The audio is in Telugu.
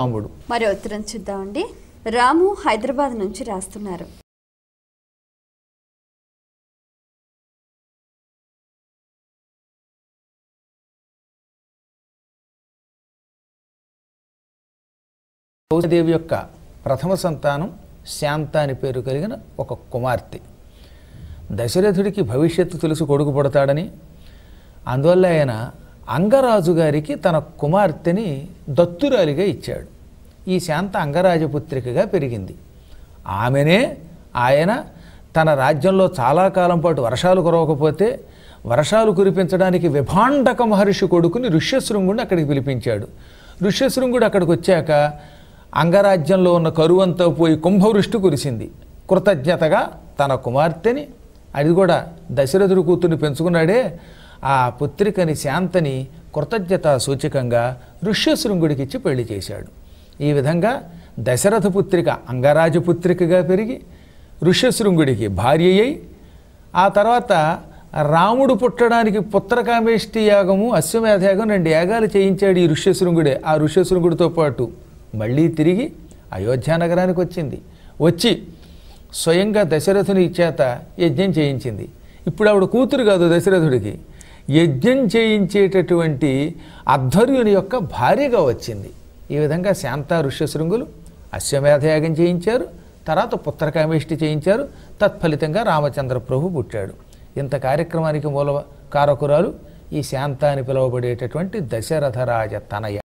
రాముడు మరో ఉత్తరం చూద్దామండి రాము హైదరాబాద్ నుంచి రాస్తున్నారు గౌదేవి యొక్క ప్రథమ సంతానం శాంత అని పేరు కలిగిన ఒక కుమార్తె దశరథుడికి భవిష్యత్తు తెలుసు కొడుకు పుడతాడని అందువల్ల ఆయన అంగరాజు గారికి తన కుమార్తెని దత్తురాలిగా ఇచ్చాడు ఈ శాంత అంగరాజపుత్రికగా పెరిగింది ఆమెనే ఆయన తన రాజ్యంలో చాలా కాలం పాటు వర్షాలు కురవకపోతే వర్షాలు కురిపించడానికి విభాండక మహర్షి కొడుకుని ఋష్యశృంగుడిని అక్కడికి పిలిపించాడు ఋష్యశృంగుడు అక్కడికి వచ్చాక అంగరాజ్యంలో ఉన్న కరువంతా పోయి కుంభవృష్టి కురిసింది కృతజ్ఞతగా తన కుమార్తెని అది కూడా దశరథుడు కూతుర్ని పెంచుకున్నాడే ఆ పుత్రికని శాంతని కృతజ్ఞత సూచకంగా ఇచ్చి పెళ్లి చేశాడు ఈ విధంగా దశరథ పుత్రిక అంగరాజు పుత్రికగా పెరిగి ఋష్యశృంగుడికి భార్య అయి ఆ తర్వాత రాముడు పుట్టడానికి పుత్రకామేష్టి యాగము అశ్వమేధయాగం రెండు యాగాలు చేయించాడు ఈ ఋష్యశృంగుడే ఆ ఋష్యశృంగుడితో పాటు మళ్ళీ తిరిగి అయోధ్య నగరానికి వచ్చింది వచ్చి స్వయంగా దశరథుని చేత యజ్ఞం చేయించింది ఇప్పుడు ఆవిడ కూతురు కాదు దశరథుడికి యజ్ఞం చేయించేటటువంటి అధ్వర్యుని యొక్క భార్యగా వచ్చింది ఈ విధంగా శాంత ఋష్యశృంగులు అశ్వమేధయాగం చేయించారు తర్వాత పుత్రకామేష్టి చేయించారు తత్ఫలితంగా రామచంద్ర ప్రభు పుట్టాడు ఇంత కార్యక్రమానికి మూల కారకురాలు ఈ శాంత అని పిలువబడేటటువంటి దశరథరాజ తనయ